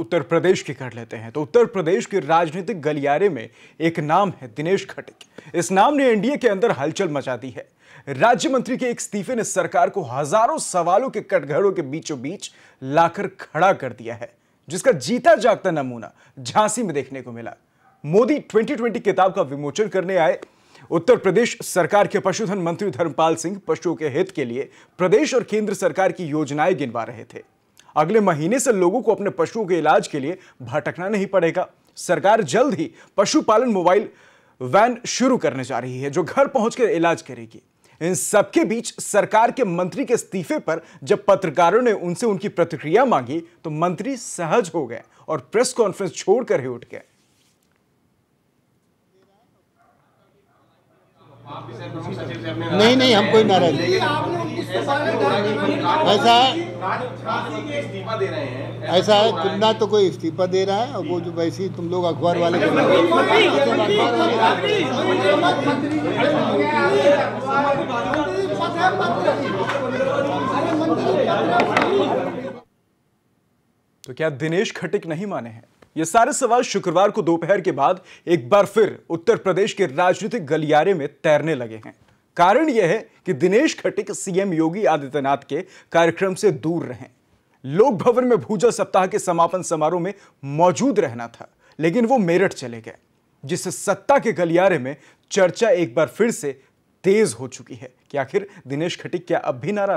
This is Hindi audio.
उत्तर प्रदेश की कर लेते हैं तो उत्तर प्रदेश के राजनीतिक गलियारे में एक नाम है दिनेश खटिक इस नाम ने एनडीए के अंदर हलचल मचा दी है राज्य मंत्री के इस्तीफे ने सरकार को हजारों सवालों के कटघरों के बीचों बीच लाकर खड़ा कर दिया है जिसका जीता जागता नमूना झांसी में देखने को मिला मोदी 2020 किताब का विमोचन करने आए उत्तर प्रदेश सरकार के पशुधन मंत्री धर्मपाल सिंह पशुओं के हित के लिए प्रदेश और केंद्र सरकार की योजनाएं गिनवा रहे थे अगले महीने से लोगों को अपने पशुओं के इलाज के लिए भटकना नहीं पड़ेगा सरकार जल्द ही पशुपालन मोबाइल वैन शुरू करने जा रही है जो घर पहुंचकर इलाज करेगी इन सबके बीच सरकार के मंत्री के इस्तीफे पर जब पत्रकारों ने उनसे उनकी प्रतिक्रिया मांगी तो मंत्री सहज हो गए और प्रेस कॉन्फ्रेंस छोड़कर ही उठ गए नहीं नहीं हम कोई नाराज ऐसा इस्तीफा दे ऐसा है तुमना तो कोई इस्तीफा दे रहा है और वो जो वैसे तुम लोग अखबार वाले तो क्या दिनेश खटिक नहीं माने हैं ये सारे सवाल शुक्रवार को दोपहर के बाद एक बार फिर उत्तर प्रदेश के राजनीतिक गलियारे में तैरने लगे हैं कारण यह है कि दिनेश खटिक सीएम योगी आदित्यनाथ के कार्यक्रम से दूर रहे लोक भवन में भूजल सप्ताह के समापन समारोह में मौजूद रहना था लेकिन वो मेरठ चले गए जिससे सत्ता के गलियारे में चर्चा एक बार फिर से तेज हो चुकी है कि आखिर दिनेश खटिक क्या अब भी नाराज